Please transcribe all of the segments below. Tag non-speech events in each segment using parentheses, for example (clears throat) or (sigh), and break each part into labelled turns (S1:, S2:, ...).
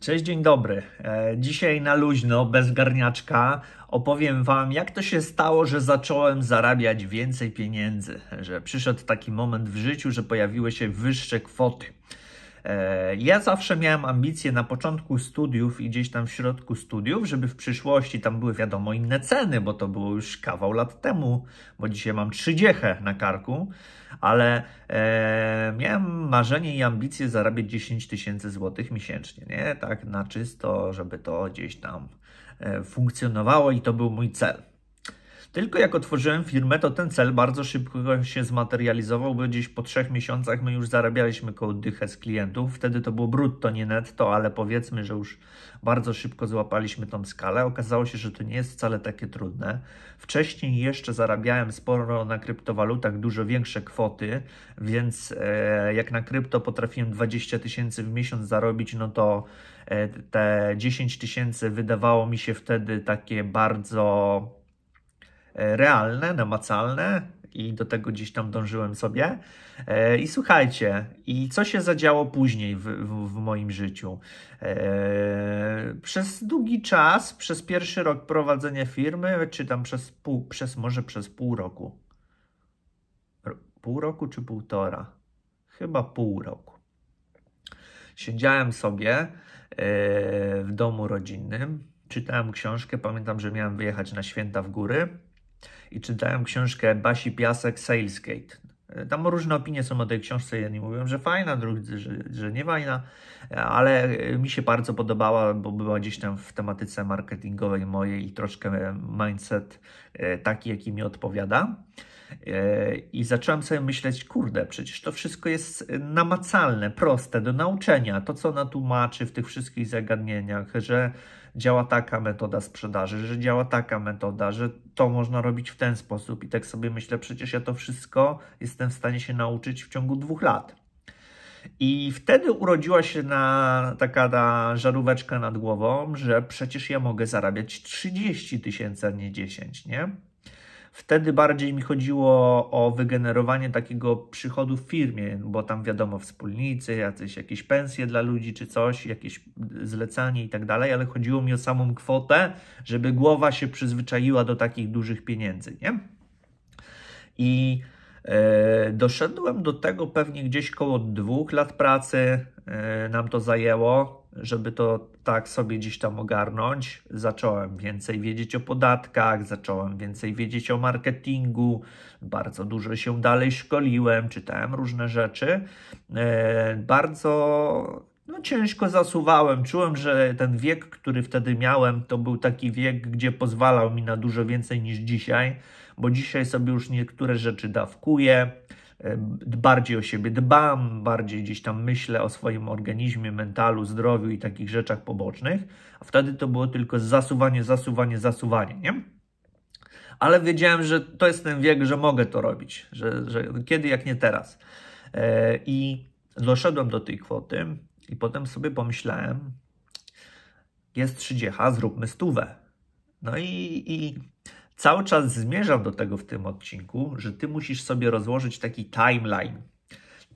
S1: Cześć, dzień dobry. E, dzisiaj na luźno, bez garniaczka, opowiem Wam, jak to się stało, że zacząłem zarabiać więcej pieniędzy, że przyszedł taki moment w życiu, że pojawiły się wyższe kwoty. E, ja zawsze miałem ambicje na początku studiów i gdzieś tam w środku studiów, żeby w przyszłości tam były wiadomo inne ceny, bo to było już kawał lat temu, bo dzisiaj mam trzy na karku, ale e, miałem marzenie i ambicje zarabiać 10 tysięcy złotych miesięcznie, nie? Tak na czysto, żeby to gdzieś tam e, funkcjonowało i to był mój cel. Tylko jak otworzyłem firmę, to ten cel bardzo szybko się zmaterializował, bo gdzieś po trzech miesiącach my już zarabialiśmy koło dychę z klientów. Wtedy to było brutto, nie netto, ale powiedzmy, że już bardzo szybko złapaliśmy tą skalę. Okazało się, że to nie jest wcale takie trudne. Wcześniej jeszcze zarabiałem sporo na kryptowalutach, dużo większe kwoty, więc e, jak na krypto potrafiłem 20 tysięcy w miesiąc zarobić, no to e, te 10 tysięcy wydawało mi się wtedy takie bardzo E, realne, namacalne i do tego gdzieś tam dążyłem sobie. E, I słuchajcie, i co się zadziało później w, w, w moim życiu? E, przez długi czas, przez pierwszy rok prowadzenia firmy, czy tam przez, pół, przez może przez pół roku, pół roku czy półtora? Chyba pół roku. Siedziałem sobie w domu rodzinnym, czytałem książkę. Pamiętam, że miałem wyjechać na święta w góry i czytałem książkę Basi Piasek Salesgate. E, tam różne opinie są o tej książce. Jedni mówią, że fajna, drudzy, że, że nie fajna, ale e, mi się bardzo podobała, bo była gdzieś tam w tematyce marketingowej mojej i troszkę mindset e, taki, jaki mi odpowiada. I zacząłem sobie myśleć, kurde, przecież to wszystko jest namacalne, proste do nauczenia. To, co ona tłumaczy w tych wszystkich zagadnieniach, że działa taka metoda sprzedaży, że działa taka metoda, że to można robić w ten sposób. I tak sobie myślę, przecież ja to wszystko jestem w stanie się nauczyć w ciągu dwóch lat. I wtedy urodziła się na taka ta żaróweczka nad głową, że przecież ja mogę zarabiać 30 tysięcy, a nie 10, nie? Wtedy bardziej mi chodziło o wygenerowanie takiego przychodu w firmie, bo tam wiadomo, wspólnicy, jacyś, jakieś pensje dla ludzi czy coś, jakieś zlecanie i tak dalej, ale chodziło mi o samą kwotę, żeby głowa się przyzwyczaiła do takich dużych pieniędzy, nie? I E, doszedłem do tego pewnie gdzieś koło dwóch lat pracy. E, nam to zajęło, żeby to tak sobie gdzieś tam ogarnąć. Zacząłem więcej wiedzieć o podatkach, zacząłem więcej wiedzieć o marketingu, bardzo dużo się dalej szkoliłem, czytałem różne rzeczy. E, bardzo no ciężko zasuwałem. Czułem, że ten wiek, który wtedy miałem, to był taki wiek, gdzie pozwalał mi na dużo więcej niż dzisiaj, bo dzisiaj sobie już niektóre rzeczy dawkuję, bardziej o siebie dbam, bardziej gdzieś tam myślę o swoim organizmie, mentalu, zdrowiu i takich rzeczach pobocznych, a wtedy to było tylko zasuwanie, zasuwanie, zasuwanie, nie? Ale wiedziałem, że to jest ten wiek, że mogę to robić, że, że kiedy, jak nie teraz. E, I doszedłem do tej kwoty, i potem sobie pomyślałem, jest 30, zróbmy stówę. No i, i cały czas zmierzam do tego w tym odcinku, że ty musisz sobie rozłożyć taki timeline.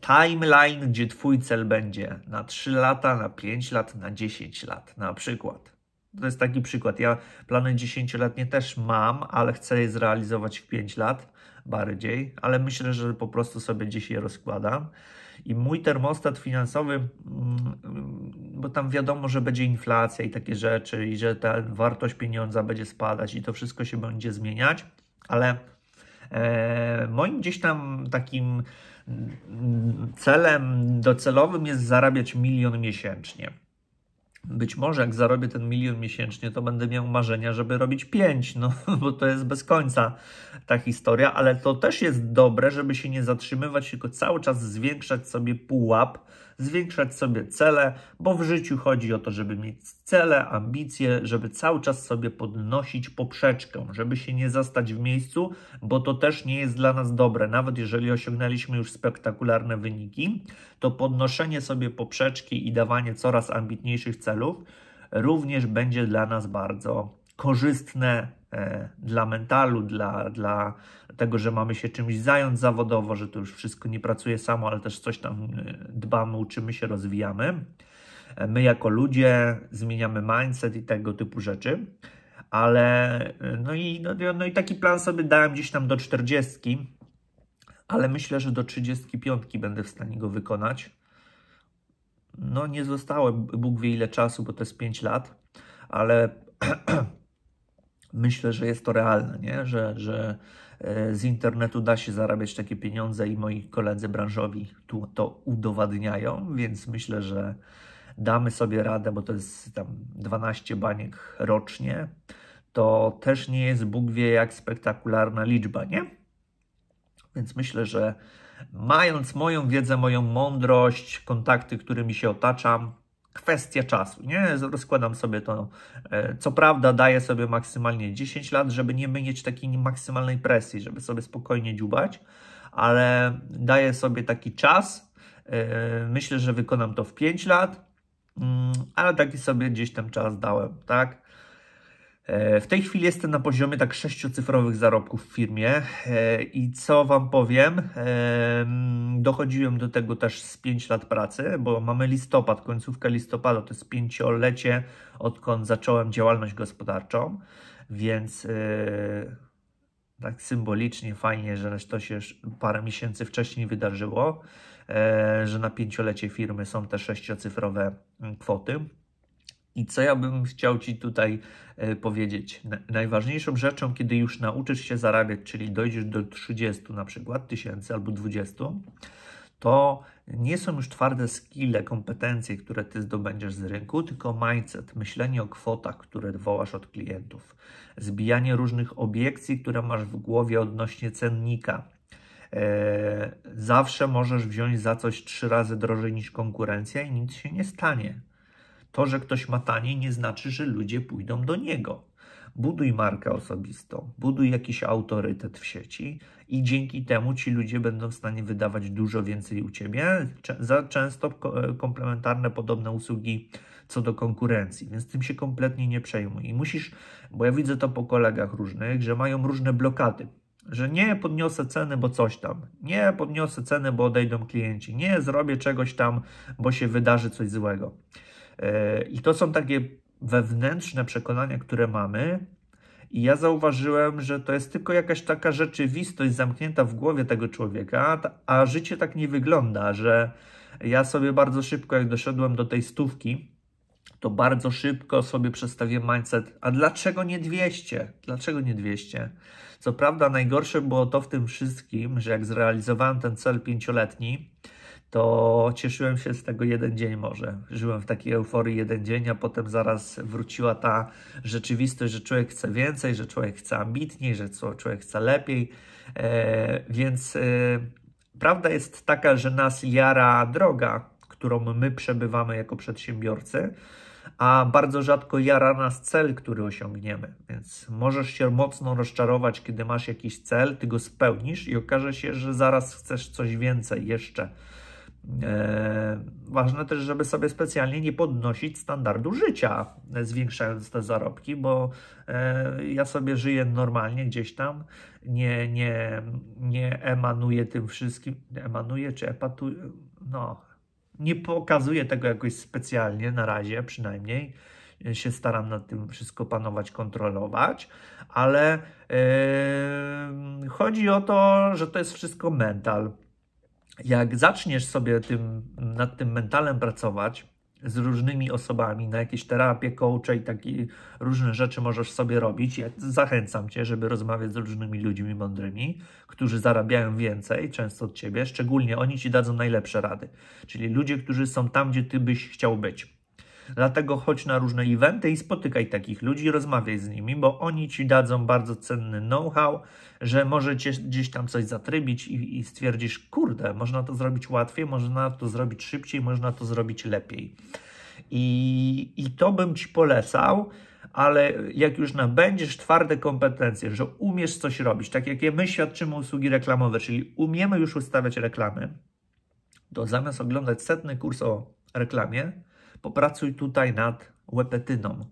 S1: Timeline, gdzie twój cel będzie na 3 lata, na 5 lat, na 10 lat na przykład. To jest taki przykład. Ja plany 10-letnie też mam, ale chcę je zrealizować w 5 lat bardziej, ale myślę, że po prostu sobie dzisiaj je rozkładam. I mój termostat finansowy bo tam wiadomo, że będzie inflacja i takie rzeczy, i że ta wartość pieniądza będzie spadać, i to wszystko się będzie zmieniać, ale e, moim gdzieś tam takim mm, celem docelowym jest zarabiać milion miesięcznie. Być może jak zarobię ten milion miesięcznie, to będę miał marzenia, żeby robić pięć, no (laughs) bo to jest bez końca ta historia, ale to też jest dobre, żeby się nie zatrzymywać, tylko cały czas zwiększać sobie pułap zwiększać sobie cele, bo w życiu chodzi o to, żeby mieć cele, ambicje, żeby cały czas sobie podnosić poprzeczkę, żeby się nie zastać w miejscu, bo to też nie jest dla nas dobre. Nawet jeżeli osiągnęliśmy już spektakularne wyniki, to podnoszenie sobie poprzeczki i dawanie coraz ambitniejszych celów również będzie dla nas bardzo korzystne e, dla mentalu, dla, dla tego, że mamy się czymś zająć zawodowo, że to już wszystko nie pracuje samo, ale też coś tam e, dbamy, uczymy się, rozwijamy. E, my jako ludzie zmieniamy mindset i tego typu rzeczy. Ale e, no i, no, no, no i taki plan sobie dałem gdzieś tam do 40, ale myślę, że do 35 będę w stanie go wykonać. No nie zostało, Bóg wie ile czasu, bo to jest 5 lat, ale (clears throat) myślę, że jest to realne, nie? Że, że z internetu da się zarabiać takie pieniądze i moi koledzy branżowi tu to udowadniają, więc myślę, że damy sobie radę, bo to jest tam 12 baniek rocznie. To też nie jest Bóg wie jak spektakularna liczba, nie? Więc myślę, że mając moją wiedzę, moją mądrość, kontakty, którymi się otaczam, kwestia czasu, nie? Rozkładam sobie to. E, co prawda daję sobie maksymalnie 10 lat, żeby nie mieć takiej maksymalnej presji, żeby sobie spokojnie dziubać, ale daję sobie taki czas. E, myślę, że wykonam to w 5 lat, mm, ale taki sobie gdzieś ten czas dałem, tak? E, w tej chwili jestem na poziomie tak sześciocyfrowych zarobków w firmie e, i co Wam powiem, e, dochodziłem do tego też z 5 lat pracy, bo mamy listopad, końcówka listopada, to jest pięciolecie odkąd zacząłem działalność gospodarczą, więc tak symbolicznie fajnie, że to się parę miesięcy wcześniej wydarzyło, że na pięciolecie firmy są te sześciocyfrowe kwoty. I co ja bym chciał Ci tutaj e, powiedzieć? Najważniejszą rzeczą, kiedy już nauczysz się zarabiać, czyli dojdziesz do 30 na przykład tysięcy albo 20, to nie są już twarde skille, kompetencje, które ty zdobędziesz z rynku, tylko mindset, myślenie o kwotach, które wołasz od klientów, zbijanie różnych obiekcji, które masz w głowie odnośnie cennika. E, zawsze możesz wziąć za coś trzy razy drożej niż konkurencja i nic się nie stanie. To, że ktoś ma taniej, nie znaczy, że ludzie pójdą do niego. Buduj markę osobistą, buduj jakiś autorytet w sieci i dzięki temu ci ludzie będą w stanie wydawać dużo więcej u ciebie za często komplementarne, podobne usługi co do konkurencji, więc tym się kompletnie nie przejmuj. I musisz, bo ja widzę to po kolegach różnych, że mają różne blokady że nie podniosę ceny, bo coś tam, nie podniosę ceny, bo odejdą klienci, nie zrobię czegoś tam, bo się wydarzy coś złego. E, I to są takie wewnętrzne przekonania, które mamy. I ja zauważyłem, że to jest tylko jakaś taka rzeczywistość zamknięta w głowie tego człowieka, a życie tak nie wygląda, że ja sobie bardzo szybko, jak doszedłem do tej stówki, to bardzo szybko sobie przestawię mindset. A dlaczego nie 200? Dlaczego nie 200? Co prawda, najgorsze było to w tym wszystkim, że jak zrealizowałem ten cel pięcioletni, to cieszyłem się z tego jeden dzień może. Żyłem w takiej euforii jeden dzień, a potem zaraz wróciła ta rzeczywistość, że człowiek chce więcej, że człowiek chce ambitniej, że człowiek chce lepiej. E, więc e, prawda jest taka, że nas jara droga, którą my przebywamy jako przedsiębiorcy, a bardzo rzadko jara nas cel, który osiągniemy. Więc możesz się mocno rozczarować, kiedy masz jakiś cel, ty go spełnisz i okaże się, że zaraz chcesz coś więcej jeszcze E, ważne też, żeby sobie specjalnie nie podnosić standardu życia, zwiększając te zarobki, bo e, ja sobie żyję normalnie gdzieś tam, nie, nie, nie emanuję tym wszystkim, emanuję czy epatuję, no, nie pokazuję tego jakoś specjalnie na razie przynajmniej. E, się staram nad tym wszystko panować, kontrolować, ale yy, chodzi o to, że to jest wszystko mental jak zaczniesz sobie tym, nad tym mentalem pracować z różnymi osobami, na jakieś terapie, coache i takie różne rzeczy możesz sobie robić. Ja zachęcam Cię, żeby rozmawiać z różnymi ludźmi mądrymi, którzy zarabiają więcej, często od Ciebie, szczególnie oni Ci dadzą najlepsze rady. Czyli ludzie, którzy są tam, gdzie Ty byś chciał być. Dlatego chodź na różne eventy i spotykaj takich ludzi, rozmawiaj z nimi, bo oni ci dadzą bardzo cenny know-how, że możecie gdzieś tam coś zatrybić i, i stwierdzisz, kurde, można to zrobić łatwiej, można to zrobić szybciej, można to zrobić lepiej. I, i to bym ci polecał ale jak już nabędziesz twarde kompetencje, że umiesz coś robić, tak jak my świadczymy usługi reklamowe, czyli umiemy już ustawiać reklamy, to zamiast oglądać setny kurs o reklamie, Popracuj tutaj nad łepetyną.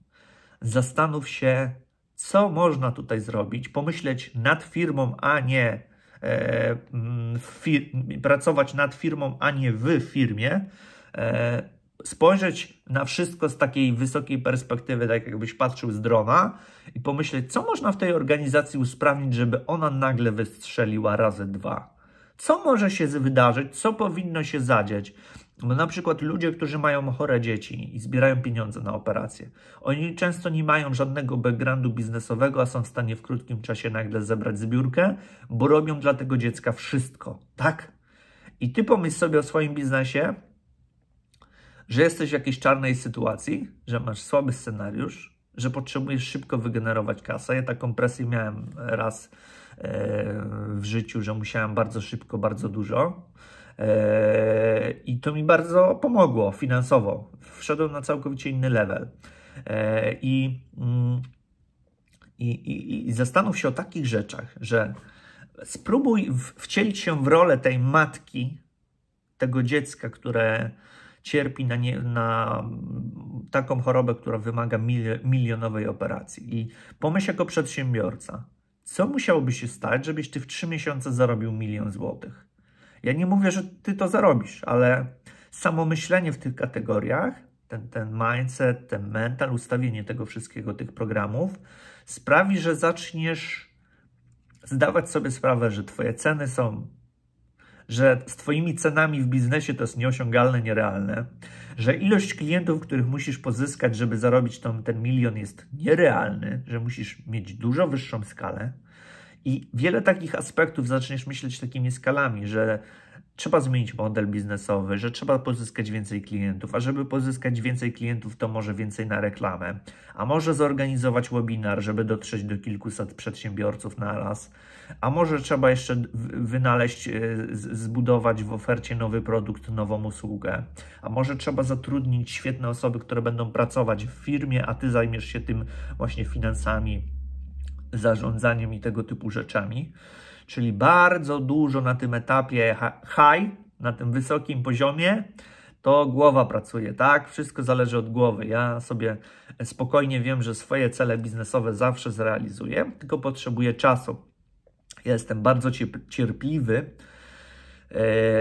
S1: Zastanów się, co można tutaj zrobić, pomyśleć nad firmą, a nie e, mm, fir pracować nad firmą, a nie w firmie. E, spojrzeć na wszystko z takiej wysokiej perspektywy, tak jakbyś patrzył z drona i pomyśleć, co można w tej organizacji usprawnić, żeby ona nagle wystrzeliła razy dwa. Co może się wydarzyć, co powinno się zadziać, no, na przykład ludzie, którzy mają chore dzieci i zbierają pieniądze na operacje. Oni często nie mają żadnego backgroundu biznesowego, a są w stanie w krótkim czasie nagle zebrać zbiórkę, bo robią dla tego dziecka wszystko, tak? I ty pomyśl sobie o swoim biznesie, że jesteś w jakiejś czarnej sytuacji, że masz słaby scenariusz, że potrzebujesz szybko wygenerować kasę. Ja taką presję miałem raz e, w życiu, że musiałem bardzo szybko, bardzo dużo Eee, I to mi bardzo pomogło finansowo. Wszedłem na całkowicie inny level. Eee, mm, I, i, i, i zastanów się o takich rzeczach, że spróbuj wcielić się w rolę tej matki, tego dziecka, które cierpi na, nie, na taką chorobę, która wymaga milionowej operacji. I pomyśl jako przedsiębiorca, co musiałoby się stać, żebyś ty w trzy miesiące zarobił milion złotych? Ja nie mówię, że ty to zarobisz, ale samo myślenie w tych kategoriach, ten, ten mindset, ten mental, ustawienie tego wszystkiego, tych programów, sprawi, że zaczniesz zdawać sobie sprawę, że twoje ceny są że z Twoimi cenami w biznesie to jest nieosiągalne, nierealne, że ilość klientów, których musisz pozyskać, żeby zarobić tą, ten milion, jest nierealny, że musisz mieć dużo wyższą skalę, i wiele takich aspektów zaczniesz myśleć takimi skalami, że trzeba zmienić model biznesowy, że trzeba pozyskać więcej klientów, a żeby pozyskać więcej klientów, to może więcej na reklamę, a może zorganizować webinar, żeby dotrzeć do kilkuset przedsiębiorców na raz, a może trzeba jeszcze wynaleźć, e, zbudować w ofercie nowy produkt, nową usługę, a może trzeba zatrudnić świetne osoby, które będą pracować w firmie, a ty zajmiesz się tym właśnie finansami zarządzaniem i tego typu rzeczami. Czyli bardzo dużo na tym etapie high, na tym wysokim poziomie, to głowa pracuje, tak? Wszystko zależy od głowy. Ja sobie spokojnie wiem, że swoje cele biznesowe zawsze zrealizuję, tylko potrzebuję czasu. Ja jestem bardzo cierpliwy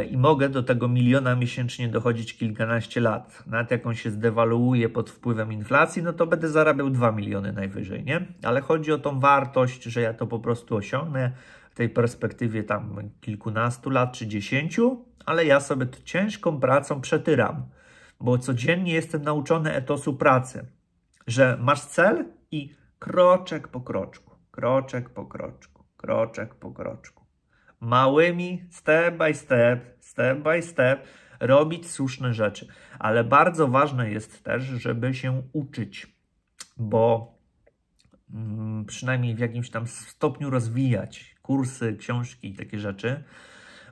S1: i mogę do tego miliona miesięcznie dochodzić kilkanaście lat. Nawet jak on się zdewaluuje pod wpływem inflacji, no to będę zarabiał 2 miliony najwyżej, nie? Ale chodzi o tą wartość, że ja to po prostu osiągnę w tej perspektywie tam kilkunastu lat czy dziesięciu, ale ja sobie to ciężką pracą przetyram, bo codziennie jestem nauczony etosu pracy, że masz cel i kroczek po kroczku, kroczek po kroczku, kroczek po kroczku małymi, step by step, step by step, robić słuszne rzeczy. Ale bardzo ważne jest też, żeby się uczyć, bo mm, przynajmniej w jakimś tam stopniu rozwijać kursy, książki i takie rzeczy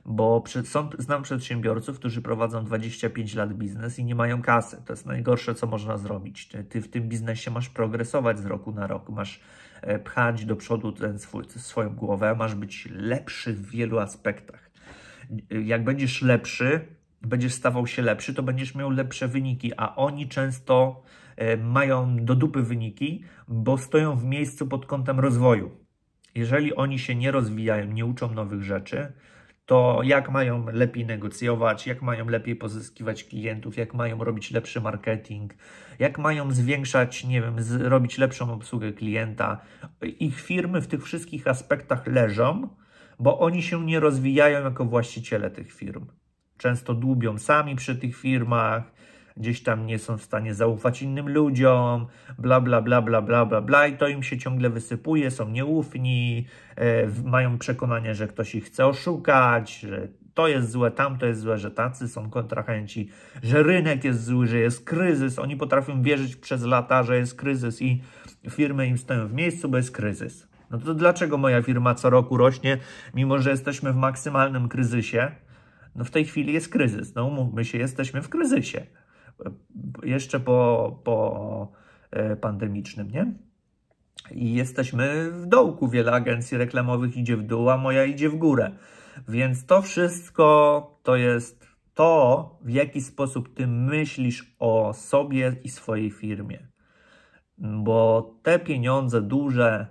S1: bo przed, są, znam przedsiębiorców, którzy prowadzą 25 lat biznes i nie mają kasy. To jest najgorsze, co można zrobić. Ty, ty w tym biznesie masz progresować z roku na rok, masz e, pchać do przodu ten swój, swoją głowę, masz być lepszy w wielu aspektach. Jak będziesz lepszy, będziesz stawał się lepszy, to będziesz miał lepsze wyniki, a oni często e, mają do dupy wyniki, bo stoją w miejscu pod kątem rozwoju. Jeżeli oni się nie rozwijają, nie uczą nowych rzeczy, to jak mają lepiej negocjować, jak mają lepiej pozyskiwać klientów, jak mają robić lepszy marketing, jak mają zwiększać, nie wiem, zrobić lepszą obsługę klienta. Ich firmy w tych wszystkich aspektach leżą, bo oni się nie rozwijają jako właściciele tych firm. Często dłubią sami przy tych firmach, gdzieś tam nie są w stanie zaufać innym ludziom, bla, bla, bla, bla, bla, bla, bla i to im się ciągle wysypuje, są nieufni, e, mają przekonanie, że ktoś ich chce oszukać, że to jest złe, tamto jest złe, że tacy są kontrahenci, że rynek jest zły, że jest kryzys. Oni potrafią wierzyć przez lata, że jest kryzys i firmy im stoją w miejscu, bo jest kryzys. No to dlaczego moja firma co roku rośnie, mimo że jesteśmy w maksymalnym kryzysie? No w tej chwili jest kryzys. No my się, jesteśmy w kryzysie jeszcze po, po e, pandemicznym, nie? I jesteśmy w dołku. Wiele agencji reklamowych idzie w dół, a moja idzie w górę. Więc to wszystko to jest to, w jaki sposób ty myślisz o sobie i swojej firmie. Bo te pieniądze duże,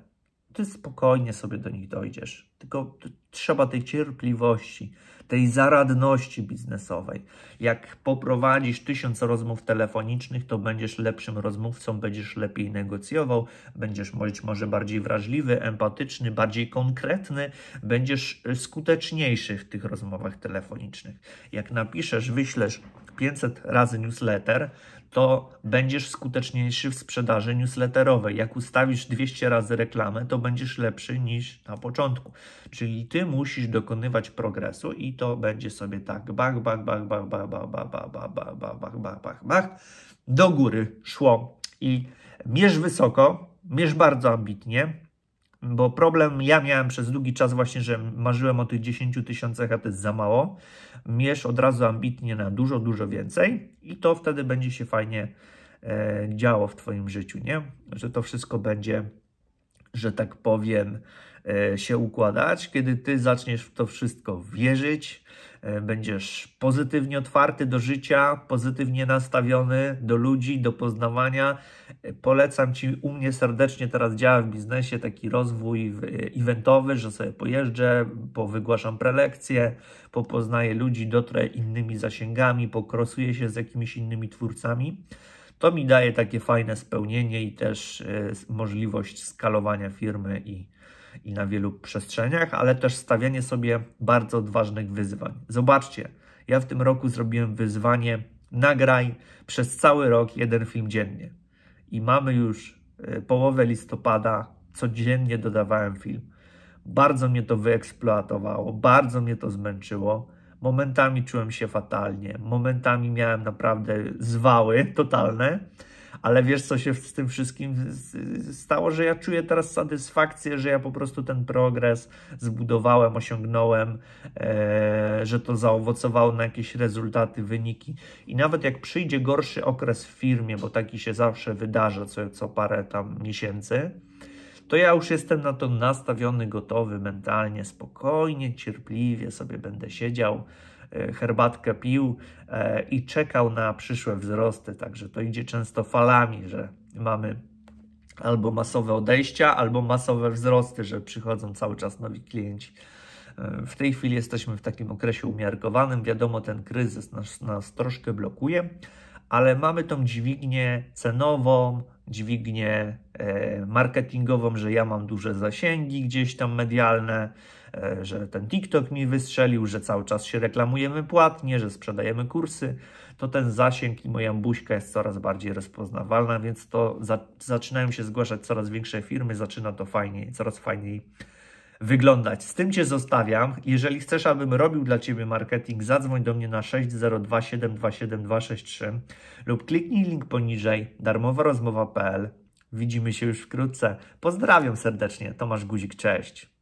S1: ty spokojnie sobie do nich dojdziesz. Tylko trzeba tej cierpliwości, tej zaradności biznesowej. Jak poprowadzisz tysiąc rozmów telefonicznych, to będziesz lepszym rozmówcą, będziesz lepiej negocjował, będziesz być może bardziej wrażliwy, empatyczny, bardziej konkretny, będziesz e, skuteczniejszy w tych rozmowach telefonicznych. Jak napiszesz, wyślesz 500 razy newsletter, to będziesz skuteczniejszy w sprzedaży newsletterowej. Jak ustawisz 200 razy reklamę, to będziesz lepszy niż na początku. Czyli ty musisz dokonywać progresu i to będzie sobie tak bach, bach, bach, bach, bach, bach, bach, bach, bach, bach, bach, bach, bach, bach, bach, do góry szło. I mierz wysoko, mierz bardzo ambitnie, bo problem ja miałem przez długi czas właśnie, że marzyłem o tych 10 tysiącach, a to jest za mało. Mierz od razu ambitnie na dużo, dużo więcej i to wtedy będzie się fajnie e, działo w Twoim życiu, nie? Że to wszystko będzie, że tak powiem, e, się układać, kiedy Ty zaczniesz w to wszystko wierzyć, e, będziesz pozytywnie otwarty do życia, pozytywnie nastawiony do ludzi, do poznawania, Polecam Ci u mnie serdecznie, teraz działa w biznesie taki rozwój e, eventowy, że sobie pojeżdżę, powygłaszam prelekcje, popoznaję ludzi, dotrę innymi zasięgami, pokrosuję się z jakimiś innymi twórcami. To mi daje takie fajne spełnienie i też e, możliwość skalowania firmy i, i na wielu przestrzeniach, ale też stawianie sobie bardzo odważnych wyzwań. Zobaczcie, ja w tym roku zrobiłem wyzwanie nagraj przez cały rok jeden film dziennie i mamy już e, połowę listopada, codziennie dodawałem film. Bardzo mnie to wyeksploatowało, bardzo mnie to zmęczyło. Momentami czułem się fatalnie, momentami miałem naprawdę zwały totalne ale wiesz, co się z tym wszystkim stało, że ja czuję teraz satysfakcję, że ja po prostu ten progres zbudowałem, osiągnąłem, e, że to zaowocowało na jakieś rezultaty, wyniki. I nawet jak przyjdzie gorszy okres w firmie, bo taki się zawsze wydarza co, co parę tam miesięcy, to ja już jestem na to nastawiony, gotowy mentalnie, spokojnie, cierpliwie sobie będę siedział E, herbatkę pił e, i czekał na przyszłe wzrosty. Także to idzie często falami, że mamy albo masowe odejścia, albo masowe wzrosty, że przychodzą cały czas nowi klienci. E, w tej chwili jesteśmy w takim okresie umiarkowanym. Wiadomo, ten kryzys nas, nas troszkę blokuje, ale mamy tą dźwignię cenową, dźwignię e, marketingową, że ja mam duże zasięgi gdzieś tam medialne, e, że ten TikTok mi wystrzelił, że cały czas się reklamujemy płatnie, że sprzedajemy kursy, to ten zasięg i moja buźka jest coraz bardziej rozpoznawalna, więc to za zaczynają się zgłaszać coraz większe firmy, zaczyna to fajniej, coraz fajniej wyglądać. Z tym Cię zostawiam. Jeżeli chcesz, abym robił dla Ciebie marketing, zadzwoń do mnie na 602727263 lub kliknij link poniżej darmowarozmowa.pl. Widzimy się już wkrótce. Pozdrawiam serdecznie. Tomasz Guzik, cześć.